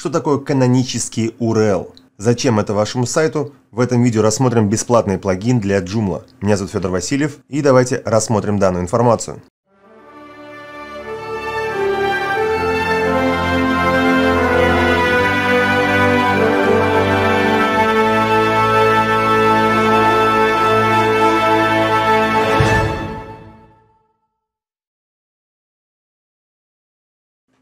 что такое канонический URL. Зачем это вашему сайту? В этом видео рассмотрим бесплатный плагин для Joomla. Меня зовут Федор Васильев и давайте рассмотрим данную информацию.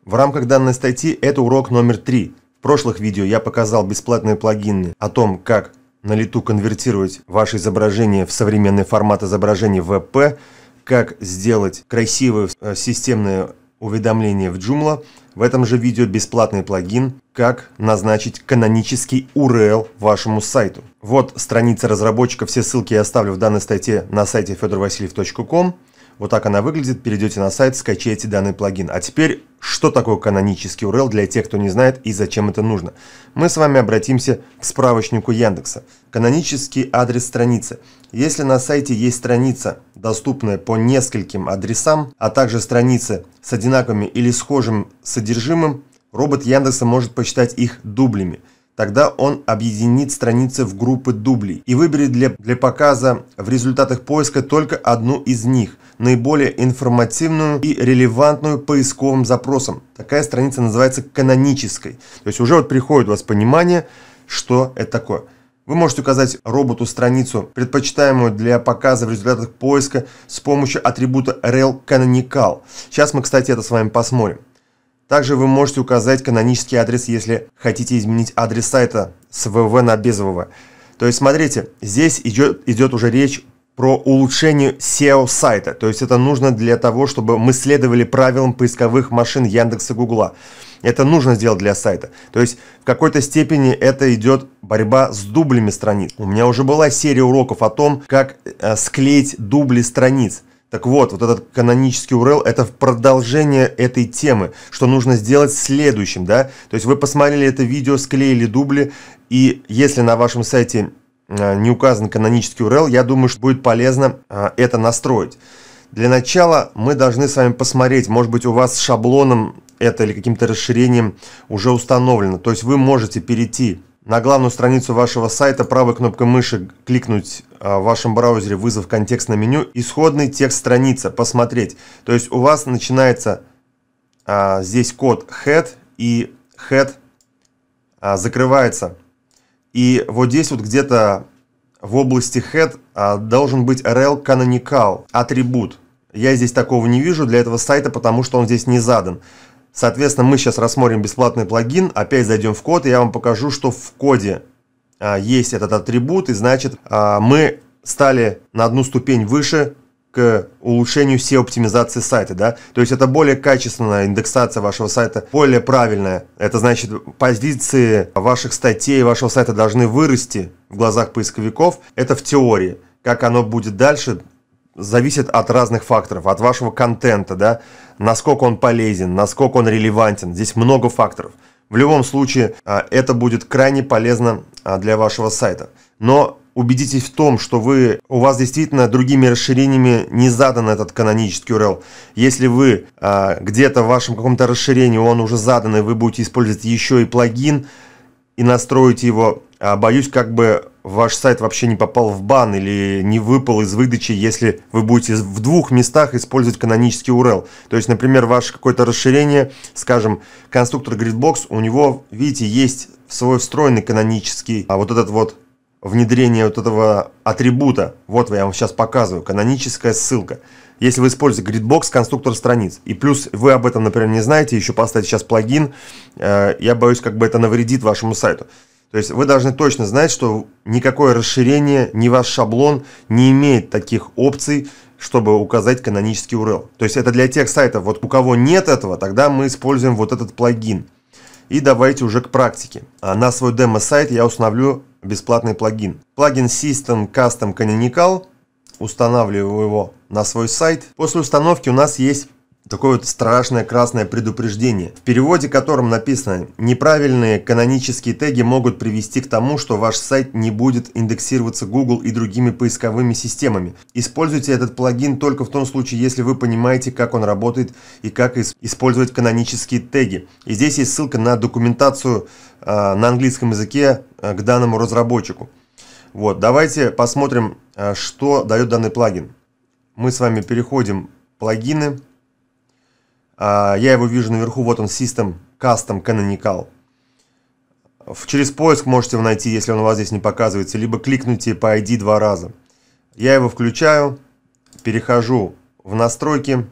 В рамках данной статьи это урок номер 3. В прошлых видео я показал бесплатные плагины о том, как на лету конвертировать ваше изображение в современный формат изображения VP, как сделать красивое э, системное уведомление в Joomla. В этом же видео бесплатный плагин, как назначить канонический URL вашему сайту. Вот страница разработчика, все ссылки я оставлю в данной статье на сайте fedorvasiliev.com. Вот так она выглядит, перейдете на сайт, скачаете данный плагин. А теперь, что такое канонический URL для тех, кто не знает и зачем это нужно? Мы с вами обратимся к справочнику Яндекса. Канонический адрес страницы. Если на сайте есть страница, доступная по нескольким адресам, а также страницы с одинаковыми или схожим содержимым, робот Яндекса может посчитать их дублями – Тогда он объединит страницы в группы дублей и выберет для, для показа в результатах поиска только одну из них, наиболее информативную и релевантную поисковым запросам. Такая страница называется канонической. То есть уже вот приходит у вас понимание, что это такое. Вы можете указать роботу страницу, предпочитаемую для показа в результатах поиска с помощью атрибута rel canonical. Сейчас мы, кстати, это с вами посмотрим. Также вы можете указать канонический адрес, если хотите изменить адрес сайта с ВВ на безВВ. То есть, смотрите, здесь идет, идет уже речь про улучшение SEO сайта. То есть это нужно для того, чтобы мы следовали правилам поисковых машин Яндекса и Гугла. Это нужно сделать для сайта. То есть в какой-то степени это идет борьба с дублями страниц. У меня уже была серия уроков о том, как э, склеить дубли страниц. Так вот, вот этот канонический URL – это в продолжение этой темы, что нужно сделать следующим, да? То есть вы посмотрели это видео, склеили дубли, и если на вашем сайте а, не указан канонический URL, я думаю, что будет полезно а, это настроить. Для начала мы должны с вами посмотреть, может быть у вас шаблоном это или каким-то расширением уже установлено. То есть вы можете перейти на главную страницу вашего сайта правой кнопкой мыши кликнуть а, в вашем браузере «Вызов контекстное меню», исходный текст страницы, посмотреть. То есть у вас начинается а, здесь код head и head а, закрывается. И вот здесь вот где-то в области head а, должен быть rel canonical, атрибут. Я здесь такого не вижу для этого сайта, потому что он здесь не задан. Соответственно, мы сейчас рассмотрим бесплатный плагин, опять зайдем в код, и я вам покажу, что в коде а, есть этот атрибут, и значит а, мы стали на одну ступень выше к улучшению всей оптимизации сайта, да, то есть это более качественная индексация вашего сайта, более правильная, это значит позиции ваших статей, вашего сайта должны вырасти в глазах поисковиков, это в теории, как оно будет дальше, зависит от разных факторов, от вашего контента, да, насколько он полезен, насколько он релевантен. Здесь много факторов. В любом случае, а, это будет крайне полезно а, для вашего сайта. Но убедитесь в том, что вы, у вас действительно другими расширениями не задан этот канонический URL. Если вы а, где-то в вашем каком-то расширении он уже задан, и вы будете использовать еще и плагин, и настроить его а боюсь, как бы ваш сайт вообще не попал в бан или не выпал из выдачи, если вы будете в двух местах использовать канонический URL. То есть, например, ваше какое-то расширение, скажем, конструктор Gridbox, у него, видите, есть свой встроенный канонический, а вот этот вот внедрение вот этого атрибута, вот я вам сейчас показываю, каноническая ссылка. Если вы используете Gridbox, конструктор страниц, и плюс вы об этом, например, не знаете, еще поставить сейчас плагин, э, я боюсь, как бы это навредит вашему сайту. То есть вы должны точно знать, что никакое расширение, ни ваш шаблон не имеет таких опций, чтобы указать канонический URL. То есть это для тех сайтов, вот у кого нет этого, тогда мы используем вот этот плагин. И давайте уже к практике. А, на свой демо-сайт я установлю бесплатный плагин. Плагин System Custom Canonical. Устанавливаю его на свой сайт. После установки у нас есть такое вот страшное красное предупреждение, в переводе котором написано «Неправильные канонические теги могут привести к тому, что ваш сайт не будет индексироваться Google и другими поисковыми системами. Используйте этот плагин только в том случае, если вы понимаете, как он работает и как использовать канонические теги». И здесь есть ссылка на документацию э, на английском языке э, к данному разработчику. Вот, давайте посмотрим, э, что дает данный плагин. Мы с вами переходим в плагины а, я его вижу наверху, вот он, System Custom Canonical. Через поиск можете его найти, если он у вас здесь не показывается, либо кликните по ID два раза. Я его включаю, перехожу в настройки.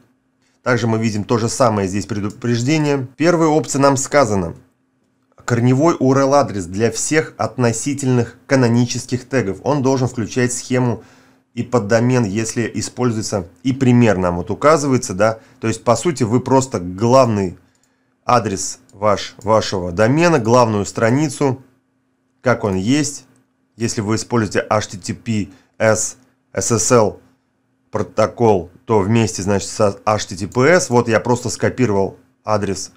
Также мы видим то же самое здесь предупреждение. Первая опция нам сказана. Корневой URL-адрес для всех относительных канонических тегов. Он должен включать схему и поддомен, если используется, и пример нам вот указывается, да, то есть по сути вы просто главный адрес ваш, вашего домена, главную страницу, как он есть, если вы используете HTTPS, SSL протокол, то вместе, значит, с HTTPS, вот я просто скопировал адрес,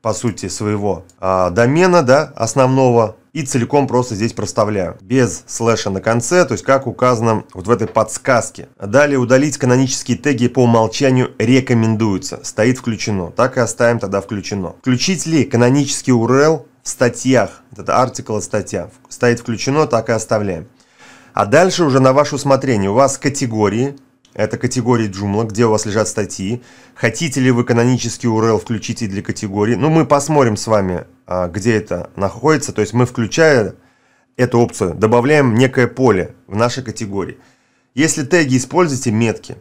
по сути, своего а, домена, да, основного, и целиком просто здесь проставляю. Без слэша на конце, то есть как указано вот в этой подсказке. Далее удалить канонические теги по умолчанию рекомендуется. Стоит включено. Так и оставим тогда включено. Включить ли канонический URL в статьях? Это артикл и статья. Стоит включено, так и оставляем. А дальше уже на ваше усмотрение. У вас категории, это категории Joomla, где у вас лежат статьи. Хотите ли вы канонический URL включить и для категории? Ну, мы посмотрим с вами а, где это находится. То есть мы, включая эту опцию, добавляем некое поле в нашей категории. Если теги используете метки,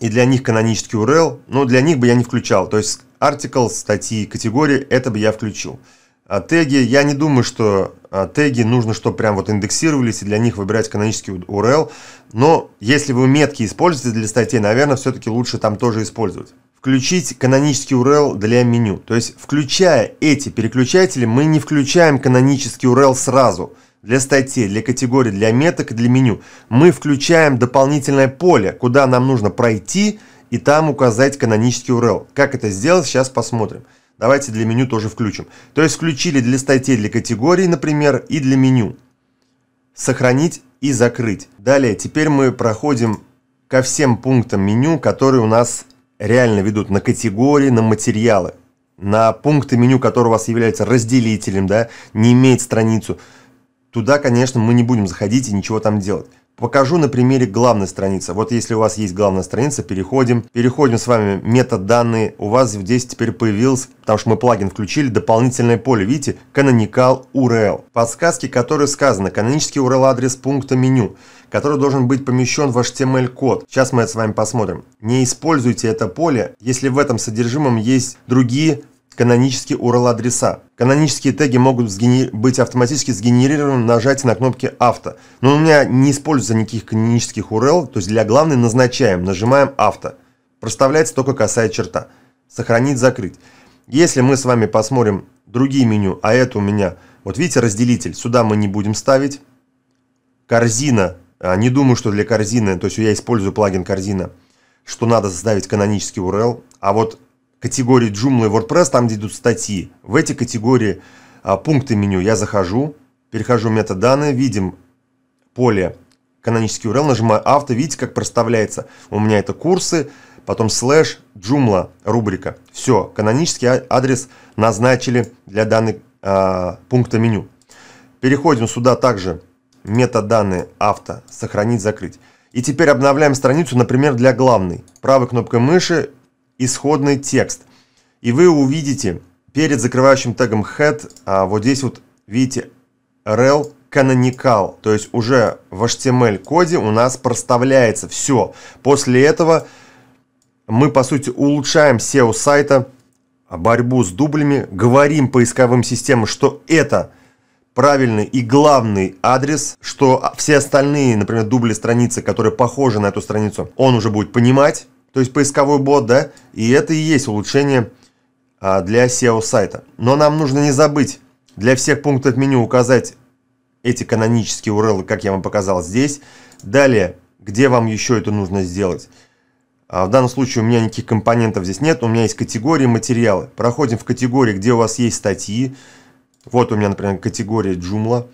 и для них канонический URL, ну для них бы я не включал. То есть артикл, статьи, категории, это бы я включил. А теги, я не думаю, что а, теги нужно, чтобы прям вот индексировались и для них выбирать канонический URL. Но если вы метки используете для статей, наверное, все-таки лучше там тоже использовать включить канонический URL для меню. То есть, включая эти переключатели, мы не включаем канонический URL сразу для статей, для категории, для меток, и для меню. Мы включаем дополнительное поле, куда нам нужно пройти и там указать канонический URL. Как это сделать, сейчас посмотрим. Давайте для меню тоже включим. То есть, включили для статей, для категории, например, и для меню. Сохранить и закрыть. Далее, теперь мы проходим ко всем пунктам меню, которые у нас реально ведут на категории, на материалы, на пункты меню у вас является разделителем, да, не имеет страницу. Туда, конечно, мы не будем заходить и ничего там делать. Покажу на примере главной страницы. Вот если у вас есть главная страница, переходим. Переходим с вами метаданные. У вас здесь теперь появился, потому что мы плагин включили, дополнительное поле. Видите, canonical URL. Подсказки, которые сказаны. Канонический URL адрес пункта меню, который должен быть помещен в HTML-код. Сейчас мы это с вами посмотрим. Не используйте это поле, если в этом содержимом есть другие канонические URL-адреса. Канонические теги могут сгенер... быть автоматически сгенерированы нажатием на кнопки «Авто». Но у меня не используется никаких канонических URL, то есть для главной назначаем, нажимаем «Авто». Проставляется только косая черта. Сохранить, закрыть. Если мы с вами посмотрим другие меню, а это у меня, вот видите, разделитель, сюда мы не будем ставить. Корзина, а, не думаю, что для корзины, то есть я использую плагин корзина, что надо составить канонический URL, а вот категории Joomla и WordPress, там, где идут статьи. В эти категории а, пункты меню я захожу, перехожу в метаданные, видим поле канонический URL, нажимаю авто, видите, как проставляется. У меня это курсы, потом слэш, Joomla, рубрика. Все, канонический а, адрес назначили для данной а, пункта меню. Переходим сюда также метаданные авто, сохранить, закрыть. И теперь обновляем страницу, например, для главной. Правой кнопкой мыши исходный текст. И вы увидите перед закрывающим тегом head, а вот здесь вот видите rel canonical, то есть уже в HTML коде у нас проставляется все. После этого мы по сути улучшаем SEO сайта, борьбу с дублями, говорим поисковым системам, что это правильный и главный адрес, что все остальные, например, дубли страницы, которые похожи на эту страницу, он уже будет понимать, то есть поисковой бот, да, и это и есть улучшение а, для SEO сайта. Но нам нужно не забыть для всех пунктов меню указать эти канонические URL, как я вам показал здесь. Далее, где вам еще это нужно сделать. А в данном случае у меня никаких компонентов здесь нет, у меня есть категории материалы. Проходим в категории, где у вас есть статьи. Вот у меня, например, категория Joomla.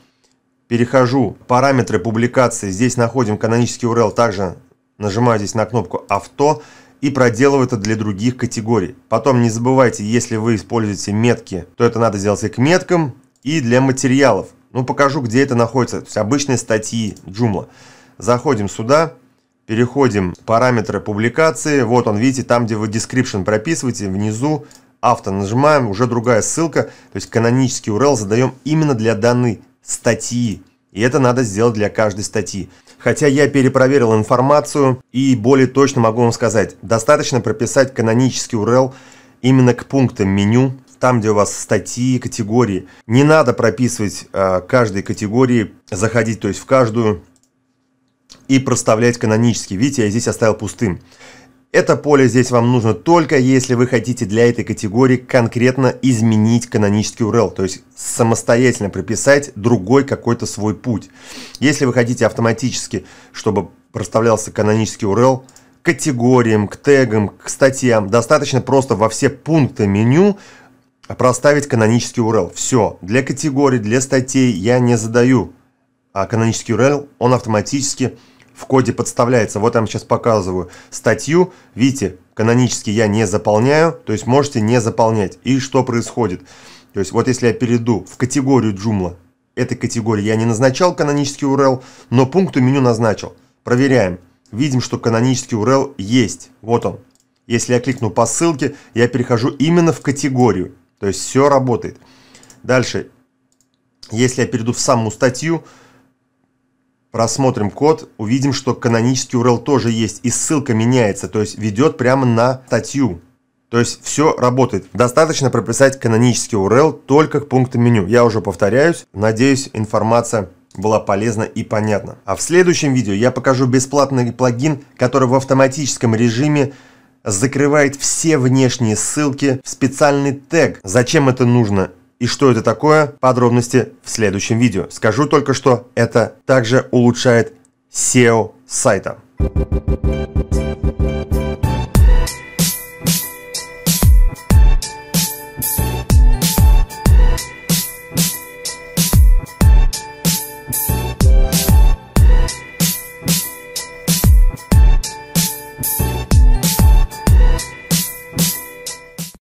Перехожу, параметры публикации, здесь находим канонический URL, также Нажимаю здесь на кнопку «Авто» и проделываю это для других категорий. Потом не забывайте, если вы используете метки, то это надо сделать и к меткам, и для материалов. Ну, покажу, где это находится. То есть обычные статьи Joomla. Заходим сюда, переходим параметры публикации. Вот он, видите, там, где вы description прописываете, внизу авто нажимаем, уже другая ссылка. То есть канонический URL задаем именно для данной статьи. И это надо сделать для каждой статьи. Хотя я перепроверил информацию и более точно могу вам сказать, достаточно прописать канонический URL именно к пунктам меню, там, где у вас статьи, категории. Не надо прописывать э, каждой категории, заходить, то есть в каждую и проставлять канонически. Видите, я здесь оставил пустым. Это поле здесь вам нужно только, если вы хотите для этой категории конкретно изменить канонический URL, то есть самостоятельно прописать другой какой-то свой путь. Если вы хотите автоматически, чтобы проставлялся канонический URL, к категориям, к тегам, к статьям, достаточно просто во все пункты меню проставить канонический URL. Все, для категорий, для статей я не задаю, а канонический URL, он автоматически в коде подставляется. Вот я вам сейчас показываю статью. Видите, канонически я не заполняю, то есть можете не заполнять. И что происходит? То есть вот если я перейду в категорию Joomla, этой категории я не назначал канонический URL, но пункту меню назначил. Проверяем. Видим, что канонический URL есть. Вот он. Если я кликну по ссылке, я перехожу именно в категорию. То есть все работает. Дальше, если я перейду в саму статью, Просмотрим код, увидим, что канонический URL тоже есть, и ссылка меняется, то есть ведет прямо на статью. То есть все работает. Достаточно прописать канонический URL только к пункту меню. Я уже повторяюсь, надеюсь, информация была полезна и понятна. А в следующем видео я покажу бесплатный плагин, который в автоматическом режиме закрывает все внешние ссылки в специальный тег. Зачем это нужно и что это такое, подробности в следующем видео. Скажу только, что это также улучшает SEO сайта.